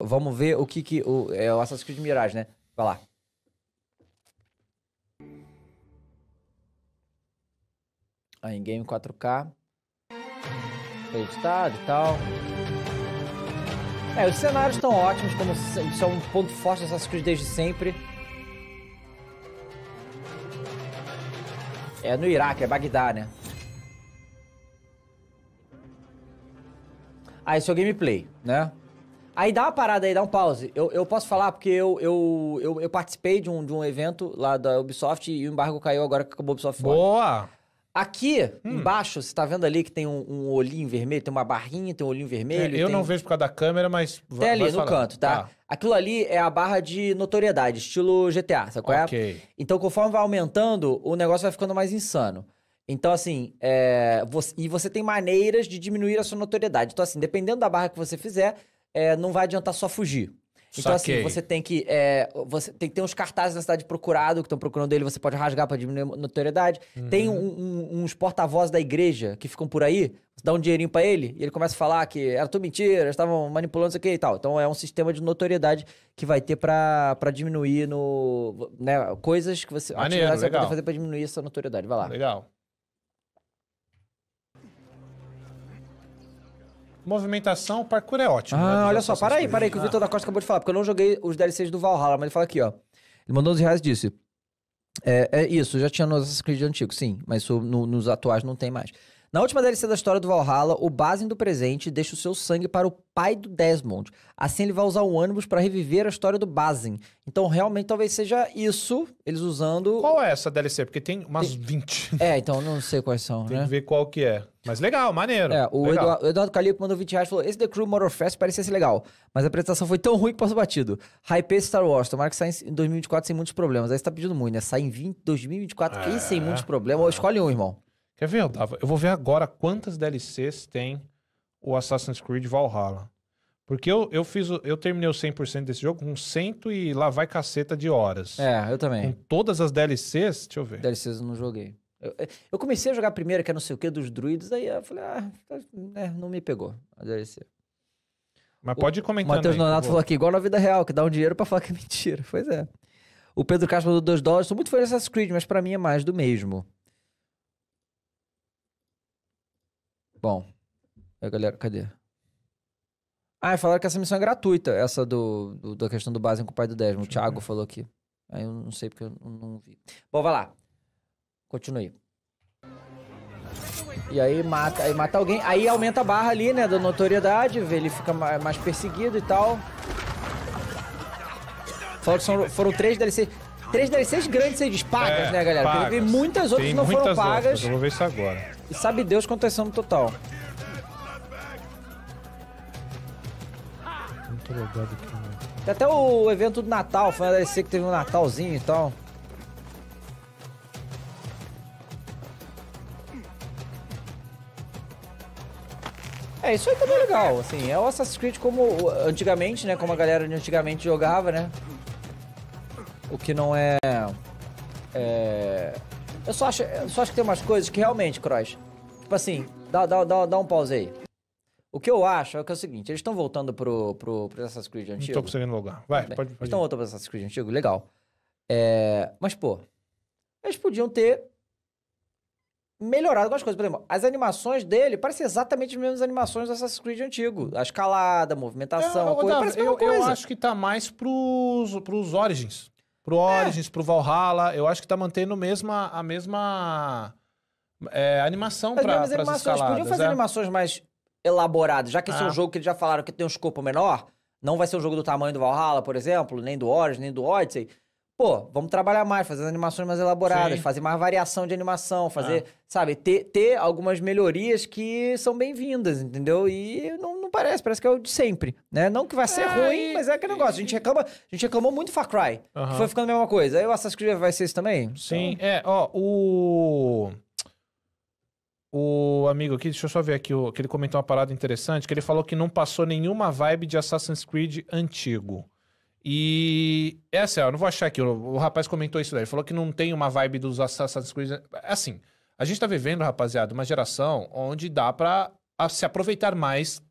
Vamos ver o que que... O, é o Assassin's Creed Mirage, né? Vai lá. Aí, game 4K. Editado e tal. É, os cenários estão ótimos, como isso é um ponto forte do Assassin's Creed desde sempre. É no Iraque, é Bagdá, né? Ah, esse é o gameplay, né? Aí dá uma parada aí, dá um pause. Eu, eu posso falar porque eu, eu, eu, eu participei de um, de um evento lá da Ubisoft e o embargo caiu agora que acabou a Ubisoft Boa! Boa! Aqui hum. embaixo, você tá vendo ali que tem um, um, olhinho vermelho, tem uma barrinha, tem um olhinho vermelho. É, eu tem... não vejo por causa da câmera, mas. Tem ali no falar. canto, tá? tá? Aquilo ali é a barra de notoriedade, estilo GTA, sabe qual é? okay. é? Então, conforme vai aumentando, o negócio vai ficando mais insano. Então, assim, é... e você tem maneiras de diminuir a sua notoriedade. Então, assim, dependendo da barra que você fizer, é, não vai adiantar só fugir. Então, assim, Saquei. assim, você tem que. É, você tem que ter uns cartazes na cidade procurado, que estão procurando ele, você pode rasgar para diminuir a notoriedade. Uhum. Tem um, um, uns porta vozes da igreja que ficam por aí, você dá um dinheirinho para ele, e ele começa a falar que era tudo mentira, estavam manipulando isso aqui e tal. Então é um sistema de notoriedade que vai ter para diminuir no. Né, coisas que você. Maneiro, legal. Você vai fazer pra diminuir essa notoriedade. Vai lá. Legal. Movimentação, parkour é ótimo. Né? Ah, né? olha só, para aí, para aí, que o Vitor da Costa acabou de falar, porque eu não joguei os DLCs do Valhalla, mas ele fala aqui, ó. Ele mandou 11 reais e disse. É, é isso, já tinha no Assassin's Creed antigo, sim, mas no, nos atuais não tem mais. Na última DLC da história do Valhalla, o Basin do presente deixa o seu sangue para o pai do Desmond. Assim ele vai usar o ônibus para reviver a história do Basin. Então realmente talvez seja isso, eles usando... Qual é essa DLC? Porque tem umas tem... 20. É, então não sei quais são, Tem né? que ver qual que é. Mas legal, maneiro. É, o, legal. Eduardo, o Eduardo Calipo mandou 20 reais e falou: Esse The Crew Motor Fest parecia ser legal, mas a apresentação foi tão ruim que passou batido. Hype Star Wars, tomara que saia em 2024 sem muitos problemas. Aí você tá pedindo muito, né? Sai em 20, 2024 é. e sem muitos problemas. É. Escolhe um, irmão. Quer ver, Dava? Eu vou ver agora quantas DLCs tem o Assassin's Creed Valhalla. Porque eu, eu fiz eu terminei o 100% desse jogo com 100 e lá vai caceta de horas. É, eu também. Com todas as DLCs, deixa eu ver. DLCs eu não joguei. Eu, é, eu comecei a jogar primeiro, que é não sei o que, dos druidos, aí eu falei, ah, é, não me pegou a DLC. Mas o, pode comentar. Matheus né, Nonato falou aqui, igual na vida real, que dá um dinheiro pra falar que é mentira. Pois é. O Pedro Castro mandou 2 dólares. Sou muito fã Assassin's Creed, mas pra mim é mais do mesmo. Bom, a galera, cadê? Ah, falaram que essa missão é gratuita, essa do, do da questão do base com o pai do Desmo. O Thiago falou aqui. Aí eu não sei porque eu não vi. Bom, vai lá. Continue. E aí mata, aí mata alguém. Aí aumenta a barra ali, né? Da notoriedade, ele fica mais perseguido e tal. Falaram que são, foram três DLCs. Três DLCs grandes, sem pagas, é, né, galera? Pagas. Porque muitas outras Tem não muitas foram pagas. Outras. Eu vou ver isso agora. E sabe Deus quanto é no total. Muito aqui, é. Tem até o evento do Natal, foi na DLC que teve um Natalzinho e tal. É, isso aí também é legal, assim, é o Assassin's Creed como uh, antigamente, né, como a galera de antigamente jogava, né? O que não é... é eu só acho, eu só acho que tem umas coisas que realmente, Cross. Tipo assim, dá, dá, dá, dá um pause aí. O que eu acho é, que é o seguinte, eles estão voltando pro, pro, pro Assassin's Creed antigo. Não tô conseguindo lugar. Vai, pode, pode Eles estão voltando pro Assassin's Creed antigo, legal. É, mas, pô, eles podiam ter melhorado algumas coisas. Por exemplo, as animações dele parecem exatamente as mesmas animações do Assassin's Creed antigo. A escalada, a movimentação, a coisa, Davi, eu, eu, acho que tá mais pros, pros Origins pro é. Origins, é. pro Valhalla. Eu acho que tá mantendo mesma, a mesma é, animação para as animações. escaladas. Podiam fazer é? animações mais elaboradas, já que esse é um é. jogo que eles já falaram que tem um escopo menor, não vai ser um jogo do tamanho do Valhalla, por exemplo, nem do Origins, nem do Odyssey. Pô, vamos trabalhar mais, fazer animações mais elaboradas, Sim. fazer mais variação de animação, fazer, é. sabe, ter, ter algumas melhorias que são bem-vindas, entendeu? E não parece, parece que é o de sempre, né? Não que vai ser é, ruim, e... mas é aquele negócio. A gente reclama, a gente reclamou muito Far Cry, que foi ficando a mesma coisa. Aí o Assassin's Creed vai ser isso também? Sim, então... é, ó, o... O amigo aqui, deixa eu só ver aqui, que ele comentou uma parada interessante, que ele falou que não passou nenhuma vibe de Assassin's Creed antigo. E essa, é assim, eu não vou achar aqui, o, o rapaz comentou isso daí, ele falou que não tem uma vibe dos Assassin's Creed. É, assim, a gente tá vivendo, rapaziada, uma geração onde dá para se aproveitar mais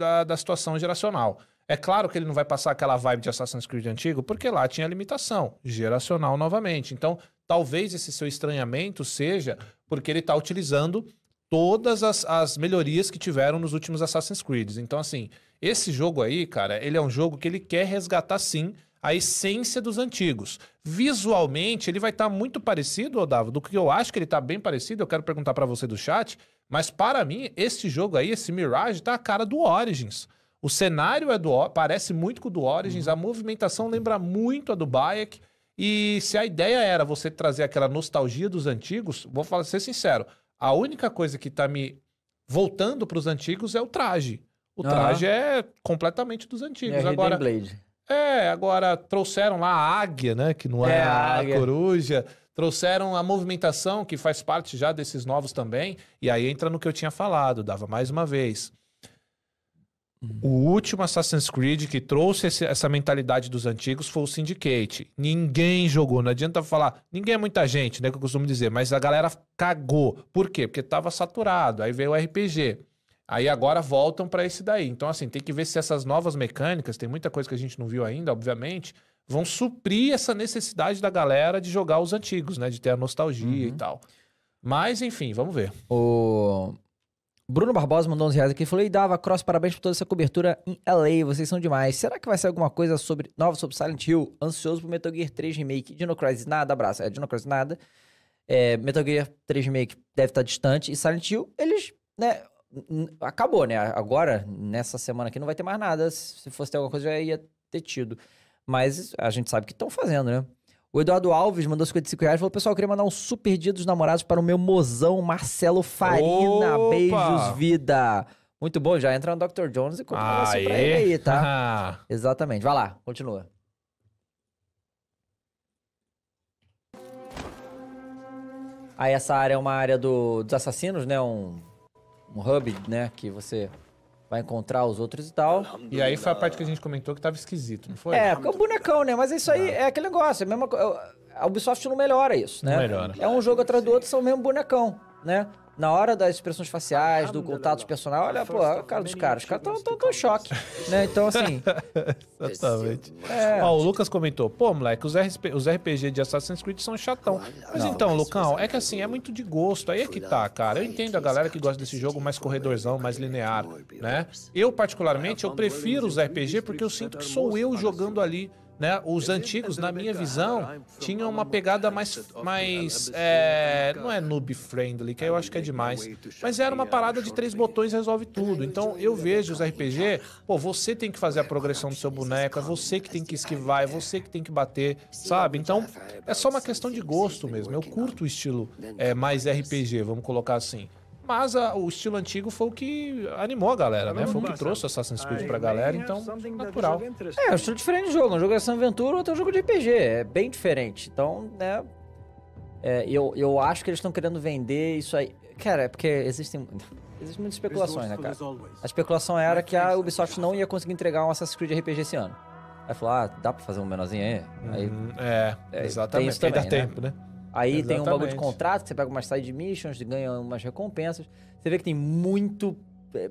da, da situação geracional. É claro que ele não vai passar aquela vibe de Assassin's Creed antigo, porque lá tinha limitação geracional novamente. Então, talvez esse seu estranhamento seja porque ele está utilizando todas as, as melhorias que tiveram nos últimos Assassin's Creeds. Então, assim, esse jogo aí, cara, ele é um jogo que ele quer resgatar sim a essência dos antigos. Visualmente, ele vai estar tá muito parecido, Odavo, do que eu acho que ele está bem parecido. Eu quero perguntar para você do chat, mas para mim, esse jogo aí, esse Mirage, tá a cara do Origins. O cenário é do parece muito com o do Origins, uhum. a movimentação lembra muito a do Bayek. E se a ideia era você trazer aquela nostalgia dos antigos, vou falar, ser sincero, a única coisa que tá me voltando para os antigos é o traje. O traje uhum. é completamente dos antigos. É agora Blade. É, agora trouxeram lá a águia, né, que não é, é a, a coruja. Trouxeram a movimentação, que faz parte já desses novos também, e aí entra no que eu tinha falado, dava mais uma vez. O último Assassin's Creed que trouxe esse, essa mentalidade dos antigos foi o Syndicate. Ninguém jogou, não adianta falar, ninguém é muita gente, né, que eu costumo dizer, mas a galera cagou. Por quê? Porque tava saturado, aí veio o RPG. Aí agora voltam para esse daí. Então assim, tem que ver se essas novas mecânicas, tem muita coisa que a gente não viu ainda, obviamente, vão suprir essa necessidade da galera de jogar os antigos, né? De ter a nostalgia uhum. e tal. Mas, enfim, vamos ver. O Bruno Barbosa mandou uns reais aqui e falou: E dava cross, parabéns por toda essa cobertura em LA, vocês são demais. Será que vai ser alguma coisa sobre nova sobre Silent Hill? Ansioso pro Metal Gear 3 Remake. Dino Crisis, nada, abraço. É, Dino Crisis, nada. É, Metal Gear 3 Remake deve estar tá distante. E Silent Hill, eles, né? Acabou, né? Agora, nessa semana aqui, não vai ter mais nada. Se fosse ter alguma coisa, já ia ter tido. Mas a gente sabe que estão fazendo, né? O Eduardo Alves mandou 55 reais e falou: Pessoal, eu queria mandar um super dia dos namorados para o meu mozão Marcelo Farina. Opa! Beijos, vida. Muito bom, já entra no Dr. Jones e conta ah, pra ele aí, tá? Exatamente. Vai lá, continua. Aí essa área é uma área do, dos assassinos, né? Um, um hub, né? Que você vai encontrar os outros e tal. E aí foi a parte que a gente comentou que tava esquisito, não foi? É, porque é um bonecão, né? Mas isso aí é, é aquele negócio, é a mesma A Ubisoft não melhora isso, né? Não melhora. É um jogo atrás do outro, são o mesmo bonecão, né? na hora das expressões faciais, ah, do contato personal, olha, pô, o cara dos caras. Os caras estão em choque. Né? Então, assim. Exatamente. É. é. Ó, o Lucas comentou: pô, moleque, os, RP, os RPG de Assassin's Creed são chatão. Mas não, então, Lucão, é que assim, é muito de gosto. Aí é que tá, cara. Eu entendo a galera que gosta desse jogo tipo mais é corredorzão, mais linear, né? Eu, particularmente, eu prefiro os RPG porque eu sinto que sou eu jogando ali né? Os antigos, na minha visão, ah, tinham uma pegada mais, mais é, não é noob friendly, que eu acho que é demais, mas era uma parada de três botões resolve tudo. Então eu vejo os RPG, pô, você tem que fazer a progressão do seu boneco, é você que tem que esquivar, é você que tem que bater, sabe? Então é só uma questão de gosto mesmo. Eu curto o estilo é, mais RPG, vamos colocar assim. Mas a, o estilo antigo foi o que animou a galera, né? Foi o que trouxe Assassin's Creed pra galera, é então é natural. É, é, um estilo diferente de jogo. Um jogo é ação aventura, outro é um jogo de RPG. É bem diferente. Então, né? É, eu, eu acho que eles estão querendo vender isso aí. Cara, é porque existem, existem muitas especulações, né, cara? A especulação era que a Ubisoft não ia conseguir entregar um Assassin's Creed RPG esse ano. Aí falou, ah, dá pra fazer um menorzinho aí? aí uhum, é, exatamente. Tem isso também, dá né? tempo, né? Aí Exatamente. tem um bagulho de contrato, que você pega umas side missions, ganha umas recompensas. Você vê que tem muito é,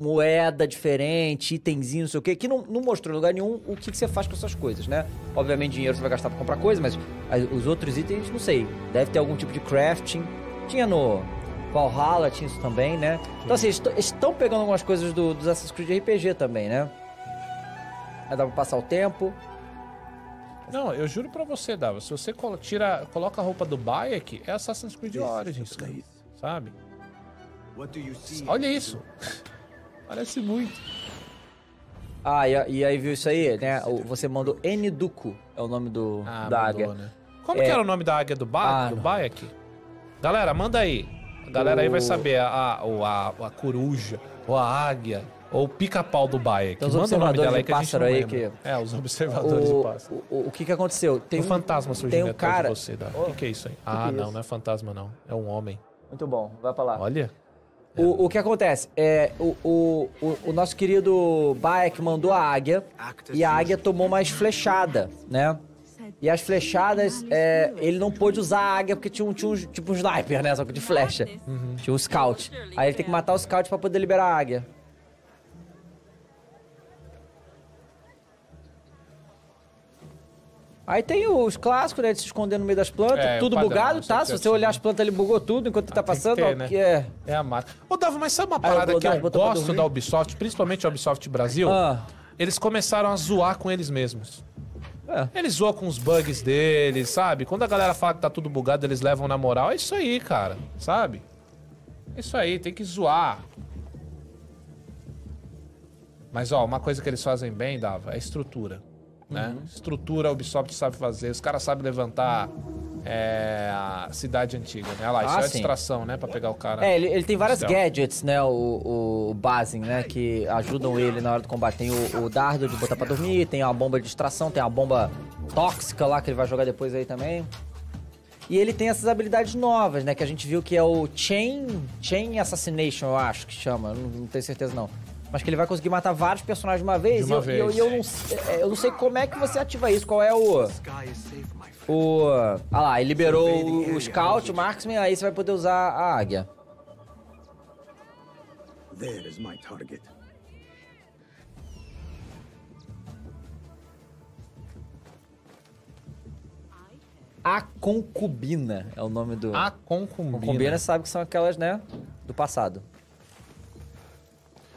moeda diferente, itemzinho, não sei o quê, que não, não mostrou em lugar nenhum o que, que, você faz com essas coisas, né? Obviamente dinheiro você vai gastar pra comprar coisa, mas os outros itens, não sei. Deve ter algum tipo de crafting. Tinha no Valhalla, tinha isso também, né? Sim. Então assim, estão pegando algumas coisas do, dos Assassin's Creed RPG também, né? Aí dá pra passar o tempo. Não, eu juro pra você, Dava, se você tira, coloca a roupa do Bayek, é Assassin's Creed Origins, cara, sabe? Olha isso! Parece muito. Ah, e, e, aí viu isso aí, né? Você mandou Enduku, é o nome do, ah, da mandou, águia. Né? Como é... que era o nome da águia do, ba ah, do Bayek? Galera, manda aí. A galera o... aí vai saber, a, a, a, a coruja, ou a águia, ou pica-pau do Baek, Então, que os manda observadores o nome dela de pássaro aí que... É, os observadores o, de pássaro. O, o, o que que aconteceu? Tem um fantasma surgindo tem um cara... de você. Da... O oh, que, que, é isso aí? ah, que é não, não é fantasma não. É um homem. Muito bom, vai pra lá. Olha. O, o que acontece? É, o, o, o nosso querido Baek mandou a águia e a águia tomou mais flechada, né? E as flechadas, é, ele não pôde usar a águia porque tinha um, tinha um tipo um sniper, né? Só que de flecha. Uhum. Tinha um scout. Aí ele tem que matar o scout para poder liberar a águia. Aí tem os clássicos, né? De se esconder no meio das plantas, é, tudo padrão, bugado, tá? Se você olhar as plantas, ele bugou tudo enquanto tá ah, tá passando. Ter, ó, né? é... é a marca. Ô, Davo, mas sabe uma parada eu, que eu gosto da Ubisoft, principalmente a Ubisoft Brasil? Ah. Eles começaram a zoar com eles mesmos. É. Eles zoam com os bugs deles, sabe? Quando a galera fala que tá tudo bugado, eles levam na moral. É isso aí, cara, sabe? É isso aí, tem que zoar. Mas, ó, uma coisa que eles fazem bem, Dava, é a estrutura. Né? Uhum. Estrutura a Ubisoft sabe fazer, os caras sabem levantar é, a cidade antiga, né? Olha lá, isso ah, é distração, né? Pra pegar o cara. É, ele, ele tem várias então. gadgets, né? O, o, Basin, né? Que ajudam ele na hora do combate. Tem o, o dardo de botar pra dormir, tem a bomba de distração, tem a bomba tóxica lá que ele vai jogar depois aí também. E ele tem essas habilidades novas, né? Que a gente viu que é o Chain, Chain Assassination, eu acho que chama. Não, não tenho certeza, não mas que ele vai conseguir matar vários personagens de uma vez. De uma e, vez. Eu, eu, eu, não, é, eu não sei como é que você ativa isso, qual é o. O. Ah lá, ele liberou o, o Scout, o Marksman, aí você vai poder usar a águia. There is my target. A concubina é o nome do. A concubina. Concubina sabe que são aquelas, né? Do passado.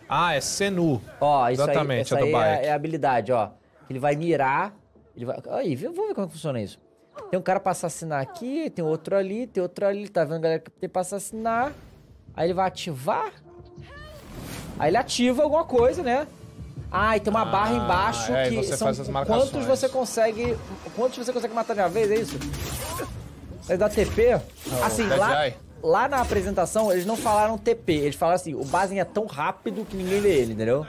Ah, é Senu. Ó, isso Exatamente, aí, essa é, aí é, é a habilidade, ó. Ele vai mirar. Ele vai... Aí, vamos ver como é funciona isso. Tem um cara pra assassinar aqui, tem outro ali, tem outro ali. Tá vendo, galera, que tem pra assassinar. Aí ele vai ativar. Aí ele ativa alguma coisa, né? Ah, e tem uma ah, barra embaixo é, que são quantos você consegue, quantos você consegue matar de uma vez, é isso? Ele é dá TP. Oh, assim, lá, lá na apresentação, eles não falaram TP, eles falaram assim, o Basin é tão rápido que ninguém vê ele, entendeu?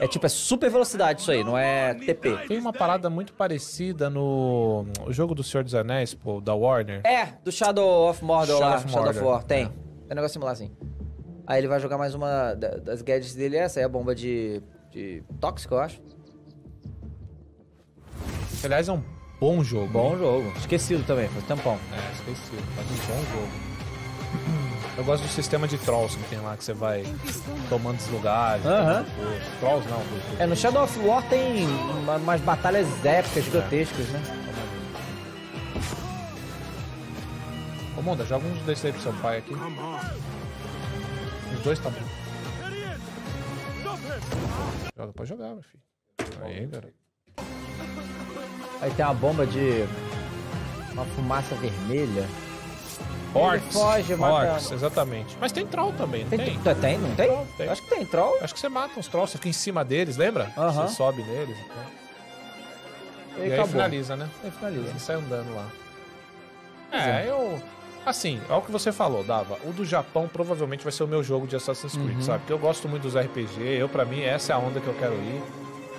É tipo, é super velocidade isso aí, não é TP. Tem uma parada muito parecida no o jogo do Senhor dos Anéis, pô, da Warner. É, do Shadow of Mordor Shadow lá, of Shadow of War, tem. É. Tem é um negócio similar assim. Aí ele vai jogar mais uma das gadgets dele, essa é a bomba de, de tóxico, eu acho. Aliás, é um bom jogo. Bom hein? jogo. Esquecido também, faz tempão. É, esquecido. Faz um bom jogo. Eu gosto do sistema de trolls que tem lá, que você vai tomando os lugares. Aham. Trolls não. É, no Shadow of War tem uma, umas batalhas épicas, é. grotescas, é. né? Ô, Monda, joga uns desses aí pro seu pai aqui. Os dois tá bom. Joga, pode jogar, meu filho. Aí, garoto. Aí tem uma bomba de... Uma fumaça vermelha. Orcs. foge, orcs, exatamente. Mas tem troll também, não tem? Tem, tem, tem não tem? Troll, tem? Acho que tem troll. Acho que você mata uns trolls, você fica em cima deles, lembra? Uh -huh. Você sobe neles. Então. E, aí, e aí finaliza, né? Aí finaliza. Você sai andando lá. É, é, eu... Assim, é o que você falou, Dava. O do Japão provavelmente vai ser o meu jogo de Assassin's Creed, uhum. sabe? Porque eu gosto muito dos RPG. Eu, para mim, essa é a onda que eu quero ir.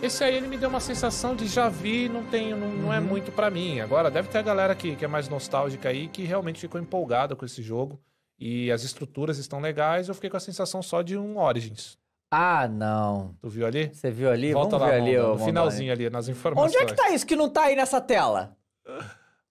Esse aí ele me deu uma sensação de já vi, não tem, não, não é uhum. muito para mim. Agora deve ter a galera que, que é mais nostálgica aí que realmente ficou empolgada com esse jogo e as estruturas estão legais. Eu fiquei com a sensação só de um Origins. Ah, não. Tu viu ali? Você viu ali? Volta Vamos lá, ali, no, no finalzinho ali, nas informações. Onde é que tá isso que não tá aí nessa tela?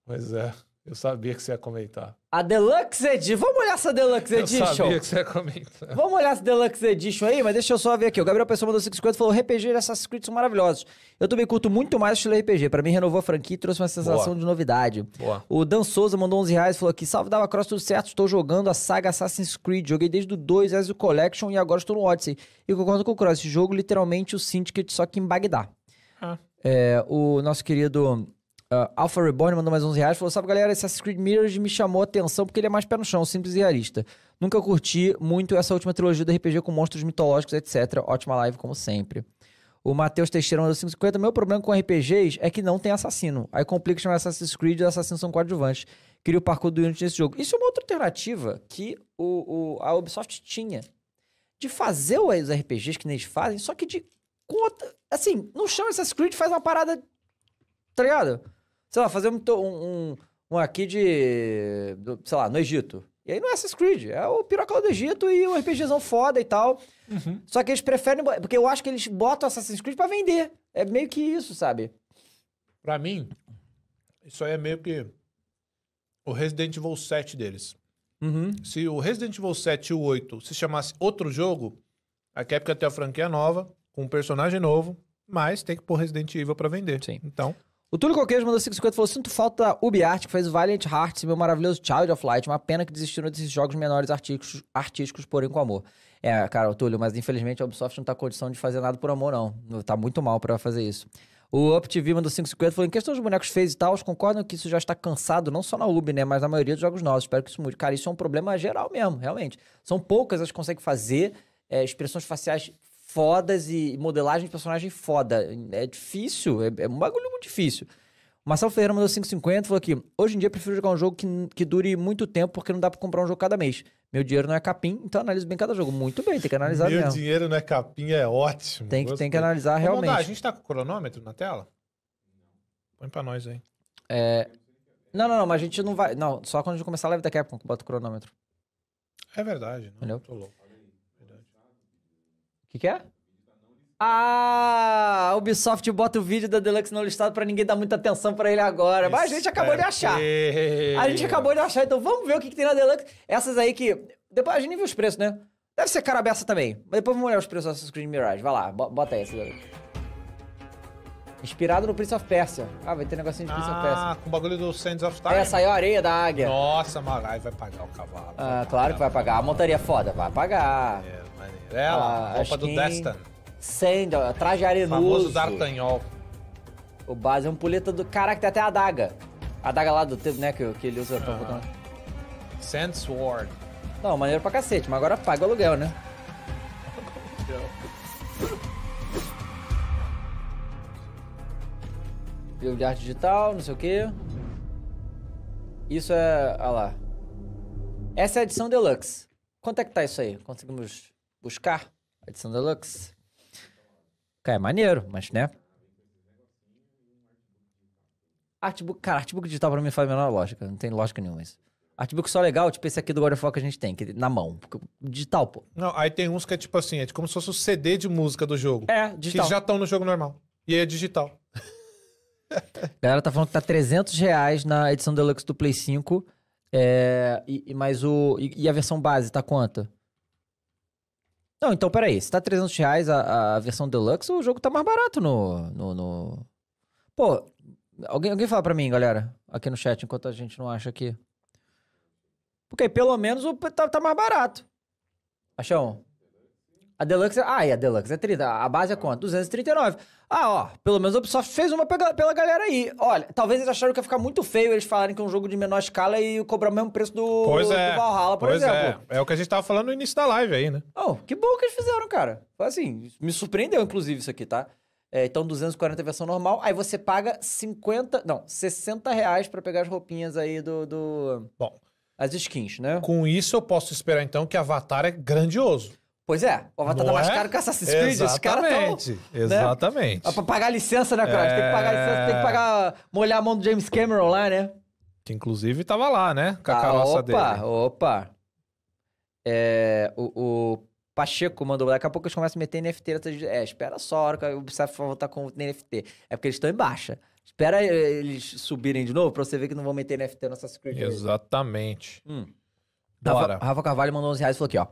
pois é. Eu sabia que você ia comentar. A Deluxe Edition. Vamos olhar essa Deluxe Edition. Eu sabia que você ia comentar. Vamos olhar essa Deluxe Edition aí, mas deixa eu só ver aqui. O Gabriel Pessoa mandou 550 falou: RPG e Assassin's Creed são maravilhosos. Eu também curto muito mais estilo RPG. Pra mim, renovou a franquia e trouxe uma sensação Boa. de novidade. Boa. O Dan Souza mandou 11 reais e falou aqui: salve Dava Cross, tudo certo. Estou jogando a saga Assassin's Creed. Joguei desde o 2 as o Collection e agora estou no Odyssey. E concordo com o Cross. Esse jogo, literalmente, o Syndicate, só que em Bagdá. Ah. É, o nosso querido Uh, Alpha Reborn mandou mais 11 reais. Falou: Sabe, galera, Assassin's Creed Mirrors me chamou a atenção porque ele é mais pé no chão, simples e realista. Nunca curti muito essa última trilogia do RPG com monstros mitológicos, etc. Ótima live, como sempre. O Matheus Teixeira mandou 550. Meu problema com RPGs é que não tem assassino. Aí complica chamar Assassin's Creed e assassinos são coadjuvantes. Queria o parkour do Unity nesse jogo. Isso é uma outra alternativa que o, o, a Ubisoft tinha. De fazer os RPGs que eles fazem, só que de. Com outra, assim, não chama Assassin's Creed, faz uma parada. Tá ligado? sei lá, fazer um, um, um aqui de, do, sei lá, no Egito. E aí não é Assassin's Creed, é o Piroca do Egito e o RPGzão foda e tal. Uhum. Só que eles preferem, porque eu acho que eles botam Assassin's Creed pra vender. É meio que isso, sabe? Pra mim, isso aí é meio que o Resident Evil 7 deles. Uhum. Se o Resident Evil 7 e o 8 se chamasse outro jogo, a Capcom tem a franquia nova, com um personagem novo, mas tem que pôr Resident Evil para vender. Sim. Então. O Túlio Coqueijo mandou 550 falou: Sinto falta da UbiArt, que fez Valiant Hearts e meu maravilhoso Child of Light. Uma pena que desistiram desses jogos menores artísticos, artísticos porém com amor. É, cara, o Túlio, mas infelizmente a Ubisoft não tá condição de fazer nada por amor, não. Tá muito mal para fazer isso. O OpTV mandou 550 falou: em questão dos bonecos fez e tal, concordam que isso já está cansado, não só na Ubi, né? Mas na maioria dos jogos nossos. Espero que isso mude. Cara, isso é um problema geral mesmo, realmente. São poucas as que conseguem fazer é, expressões faciais fodas e modelagem de personagem foda. É difícil, é, é um bagulho muito difícil. O Marcelo Ferreira mandou 5,50 falou aqui: Hoje em dia prefiro jogar um jogo que, que dure muito tempo, porque não dá pra comprar um jogo cada mês. Meu dinheiro não é capim, então analiso bem cada jogo. Muito bem, tem que analisar Meu mesmo. Meu dinheiro não é capim, é ótimo. Tem que, tem que analisar Vamos realmente. Mandar. A gente tá com o cronômetro na tela? Põe pra nós aí. É... Não, não, não, mas a gente não vai. Não, só quando a gente começar a live da Capcom que bota o cronômetro. É verdade, não. Né? Entendeu? Tô louco que, que é? Ah, a Ubisoft bota o vídeo da Deluxe não listado pra ninguém dar muita atenção pra ele agora. Mas a gente acabou de é achar. A gente acabou de achar, então vamos ver o que, que tem na Deluxe. Essas aí que. Depois a gente nem viu os preços, né? Deve ser cara beça também. Mas depois vamos olhar os preços dessas Screen Creed Mirage. Vai lá, bota aí essa Deluxe. Inspirado no Prince of Persia. Ah, vai ter negocinho de Prince ah, of Persia. Ah, com o bagulho do Sands of Time. É, saiu a areia da águia. Nossa, marai vai pagar o cavalo. Ah, claro que vai pagar. A montaria é foda, vai pagar. É. Ela, ah, a roupa do Destan. Sendo, traje arenoso. Famoso D'Artagnol, O base é um puleta do Caraca, tem até a adaga. A adaga lá do tempo, né, que, que ele usa pra voltar. Uhum. Sand Sword. Não, maneiro pra cacete, mas agora paga o aluguel, né? viu de arte digital, não sei o que. Isso é. Olha lá. Essa é a edição deluxe. Quanto é que tá isso aí? Conseguimos buscar a edição deluxe. Cara, é maneiro, mas né? Artbook, cara, artbook digital pra mim faz a menor lógica, não tem lógica nenhuma isso. Artbook só legal, tipo esse aqui do God of War que a gente tem, que, na mão. Digital, pô. Não, aí tem uns que é tipo assim, é como se fosse o CD de música do jogo. É, digital. Que já estão no jogo normal. E aí é digital. a galera tá falando que tá 300 reais na edição deluxe do Play 5. É, e, e mais o. E, e, a versão base tá quanto? Não, então peraí, se tá 300 reais a, a versão deluxe, o jogo tá mais barato no. no, no... Pô, alguém, alguém fala pra mim, galera, aqui no chat, enquanto a gente não acha aqui. Porque pelo menos o, tá, tá mais barato. Achão, a Deluxe, é, ah, e a Deluxe é 30, a base é quanto? 239. Ah, ó, pelo menos a Ubisoft fez uma pela, pela galera aí. Olha, talvez eles acharam que ia ficar muito feio eles falarem que é um jogo de menor escala e cobrar o mesmo preço do, pois é. do Valhalla, por pois é. exemplo. É. é o que a gente tava falando no início da live aí, né? Oh, que bom que eles fizeram, cara. Foi assim, me surpreendeu, inclusive, isso aqui, tá? É, então, 240 versão normal, aí você paga 50, não, 60 reais pra pegar as roupinhas aí do... do... Bom... As skins, né? Com isso, eu posso esperar, então, que Avatar é grandioso. Pois é, o Avatar tá mais é? caro que Assassin's Creed. Exatamente, os caras tão, exatamente. Né? Pra pagar licença, né, cara? É... Tem que pagar licença, tem que é. pagar, molhar a mão do James Cameron lá, né? Que inclusive tava lá, né? Com a ah, opa, dele. Opa, opa. É, o, o, Pacheco mandou, daqui a pouco eles começam a meter NFT. É, espera só a hora que o Ubisoft voltar com NFT. É porque eles estão em baixa. Espera é, eles subirem de novo pra você ver que não vão meter NFT no Assassin's Creed. Exatamente. Hum. Bora. Rafa, Rafa Carvalho mandou 11 reais e falou aqui, ó.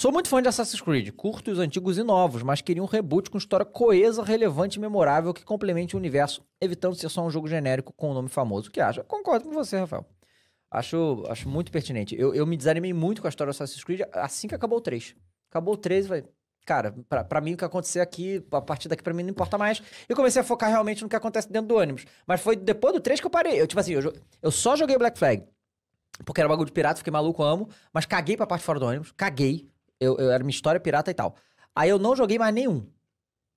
Sou muito fã de Assassin's Creed, curto os antigos e novos, mas queria um reboot com história coesa, relevante e memorável que complemente o universo, evitando ser só um jogo genérico com um nome famoso. O que acha? Concordo com você, Rafael. Acho, acho muito pertinente. Eu, eu me desanimei muito com a história do Assassin's Creed assim que acabou o 3. Acabou o 3 e falei, cara, pra, pra mim o que acontecer aqui, a partir daqui pra mim não importa mais. Eu comecei a focar realmente no que acontece dentro do ônibus. Mas foi depois do 3 que eu parei. Eu, tipo assim, eu, eu só joguei Black Flag. Porque era bagulho de pirata, fiquei maluco, amo. Mas caguei pra parte fora do ônibus, caguei. Eu, eu era uma história pirata e tal. Aí eu não joguei mais nenhum.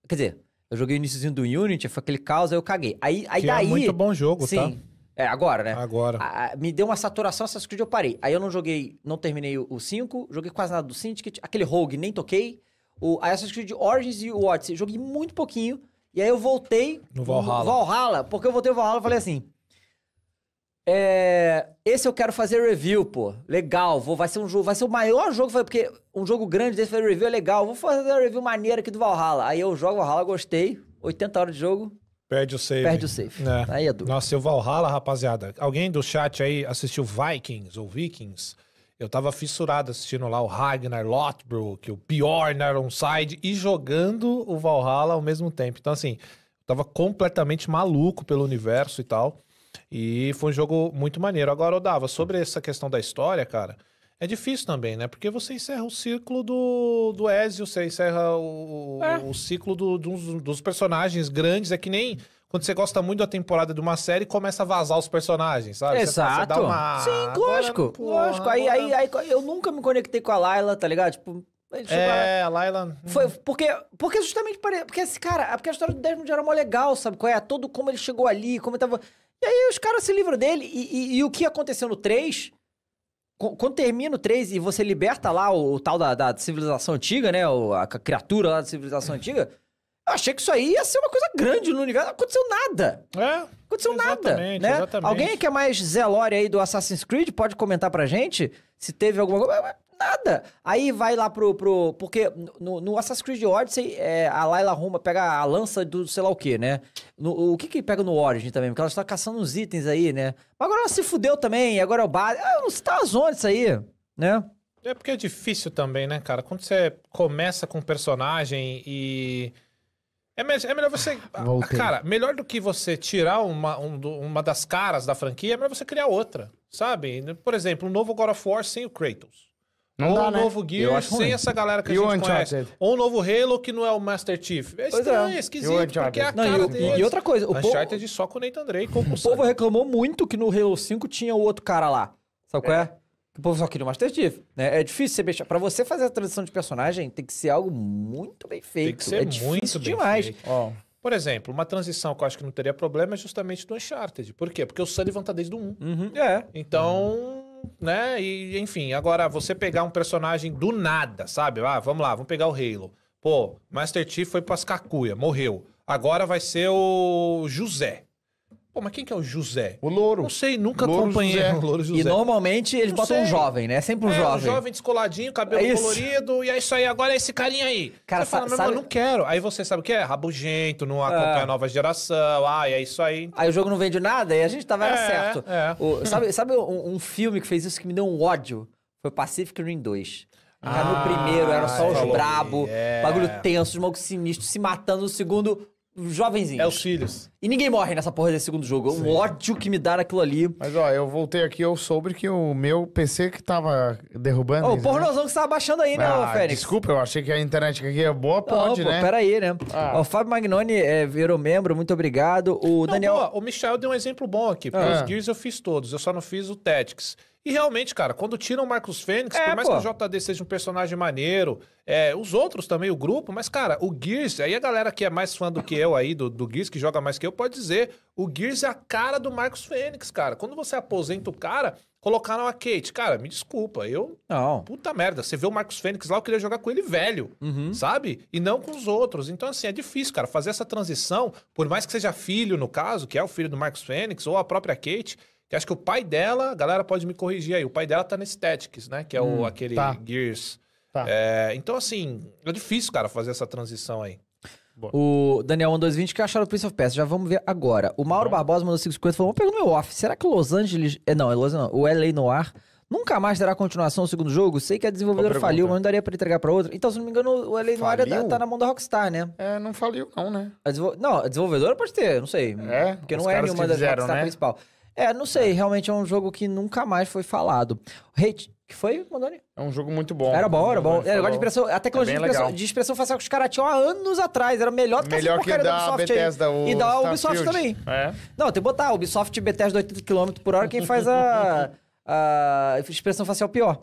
Quer dizer, eu joguei o iníciozinho do Unity, foi aquele caos, aí eu caguei. Aí, aí que daí. É muito bom jogo, sim, tá? É, agora, né? Agora. A, me deu uma saturação Assassin's Creed, eu parei. Aí eu não joguei, não terminei o 5, joguei quase nada do Syndicate, aquele Rogue nem toquei. O Assassin's Creed Origins e o Odyssey, joguei muito pouquinho. E aí eu voltei. No Valhalla. Valhalla, porque eu voltei no Valhalla e falei assim: é, esse eu quero fazer review, pô. Legal, vou, vai ser um jogo, vai ser o maior jogo, porque um jogo grande desse fazer review é legal. Vou fazer review maneira aqui do Valhalla. Aí eu jogo Valhalla, gostei. 80 horas de jogo. Perde o save. Perde o save. É. Aí é duro. Nossa, e o Valhalla, rapaziada. Alguém do chat aí assistiu Vikings ou Vikings? Eu tava fissurado assistindo lá o Ragnar Lothbrok, o Bjorn Ironside e jogando o Valhalla ao mesmo tempo. Então, assim, tava completamente maluco pelo universo e tal. E foi um jogo muito maneiro. Agora, Odava, sobre essa questão da história, cara, é difícil também, né? Porque você encerra o ciclo do, do Ezio, você encerra o, é. o ciclo do, dos, dos personagens grandes. É que nem quando você gosta muito da temporada de uma série, começa a vazar os personagens, sabe? Exato. Você, tá, você dá uma... Sim, lógico. Porra, lógico. Aí, aí, aí, eu nunca me conectei com a Layla, tá ligado? Tipo. É, a Layla. Hum. Foi porque, porque justamente. Porque esse cara. Porque a história do Desmond era mó legal, sabe? Qual é? Todo como ele chegou ali, como ele tava. E aí os caras se livram dele. E, e, e o que aconteceu no 3? Quando termina o 3 e você liberta lá o, o tal da, da, civilização antiga, né? O, a criatura lá da civilização antiga. Eu achei que isso aí ia ser uma coisa grande no universo. Não aconteceu nada. É. Aconteceu nada. Né? Exatamente. Alguém que é mais Zelore aí do Assassin's Creed pode comentar pra gente se teve alguma coisa. Nada. Aí vai lá pro. pro porque no, no Assassin's Creed Odyssey, é, a Layla arruma, pega a lança do sei lá o que, né? No, o que que pega no Origin também? Porque ela está caçando uns itens aí, né? Mas agora ela se fudeu também, agora é o bar. Ah, não está onde isso aí, né? É porque é difícil também, né, cara? Quando você começa com um personagem e. É, me é melhor você. Voltei. Cara, melhor do que você tirar uma, um, uma das caras da franquia, é melhor você criar outra, sabe? Por exemplo, um novo God of War sem o Kratos. Não ou dá, um né? novo Gears sem essa galera que e a gente Uncharted. conhece. Ou um novo Halo que não é o Master Chief. É, é. estranho, é. esquisito, porque é a cara não, e, e, outra coisa... O Uncharted povo... É só com o Nathan Drake. O povo reclamou muito que no Halo 5 tinha o outro cara lá. Sabe é. qual é? é? O povo só queria o Master Chief. Né? É difícil você mexer. Pra você fazer a transição de personagem, tem que ser algo muito bem feito. Tem que ser é muito difícil bem demais. Feito. Oh. Por exemplo, uma transição que eu acho que não teria problema é justamente do Uncharted. Por quê? Porque o Sullivan tá desde o 1. Uhum. É. Então... Uhum né? E, enfim, agora você pegar um personagem do nada, sabe? Ah, vamos lá, vamos pegar o Halo. Pô, Master Chief foi pras Kakuya, morreu. Agora vai ser o José. Pô, mas quem que é o José? O Louro. Não sei, nunca Louro acompanhei José. o Louro José. E normalmente eles bota botam um jovem, né? É sempre um é, jovem. Um jovem descoladinho, cabelo é colorido, e é isso aí, agora é esse carinha aí. Cara, você fala, sabe... eu não quero. Aí você sabe o que é? Rabugento, não acompanha é. a nova geração, ah, é isso aí. Aí o jogo não vende nada e a gente tava é, certo. É. O, sabe sabe um, um, filme que fez isso que me deu um ódio? Foi Pacific Rim 2. Ah, no primeiro, era só os brabo, é. bagulho tenso, os malucos sinistros se matando. No segundo, jovenzinhos. É os filhos. E ninguém morre nessa porra desse segundo jogo. É um ódio que me dar aquilo ali. Mas ó, eu voltei aqui, eu soube que o meu PC que tava derrubando. Ô, oh, o pornozão né? que você tava tá baixando aí, né, ah, Félix? Desculpa, eu achei que a internet aqui é boa, pode, pô, né? Pera aí, né? Ah. O Fábio Magnoni é, virou membro, muito obrigado. O Não, Daniel. o Michel deu um exemplo bom aqui. ah. os Gears eu fiz todos, eu só não fiz o Tactics. E realmente, cara, quando tiram o Marcos Fênix, é, por mais pô. que o JD seja um personagem maneiro, é, os outros também, o grupo, mas, cara, o Gears, aí a galera que é mais fã do que eu aí, do, do Gears, que joga mais que eu, pode dizer, o Gears é a cara do Marcos Fênix, cara. Quando você aposenta o cara, colocaram a Kate. Cara, me desculpa, eu... Não. Puta merda, você vê o Marcos Fênix lá, eu queria jogar com ele velho, uhum. sabe? E não com os outros. Então, assim, é difícil, cara, fazer essa transição, por mais que seja filho, no caso, que é o filho do Marcos Fênix, ou a própria Kate acho que o pai dela, a galera pode me corrigir aí, o pai dela tá nesse Tactics, né? Que é hum, o, aquele tá. Gears. Tá. É, então, assim, é difícil, cara, fazer essa transição aí. Boa. O Daniel 1220 que acharam o Prince of Pass, já vamos ver agora. O Mauro Bom. Barbosa mandou 550 falou: vamos pegar meu off. Será que Los Angeles. É, não, é Los Angeles, não. O LA Noir nunca mais terá continuação o segundo jogo? Sei que a desenvolvedora faliu, mas não daria pra entregar pra outra. Então, se não me engano, o LA Noir é tá na mão da Rockstar, né? É, não faliu, não, né? A Não, a desenvolvedora pode ter, não sei. É, porque não é nenhuma das Rockstar né? principal. É, não sei, é. realmente é um jogo que nunca mais foi falado. Hate, que foi, Mandoni? É um jogo muito bom. Era bom, era bom. É, era de expressão. A é tecnologia é de, expressão, de, expressão, facial que os caras tinham há anos atrás. Era melhor do que melhor essa porcaria da, da Ubisoft. Bethesda, aí. E da Ubisoft também. É. Não, tem que botar Ubisoft e Bethesda 80 km por hora, quem faz a, a expressão facial pior.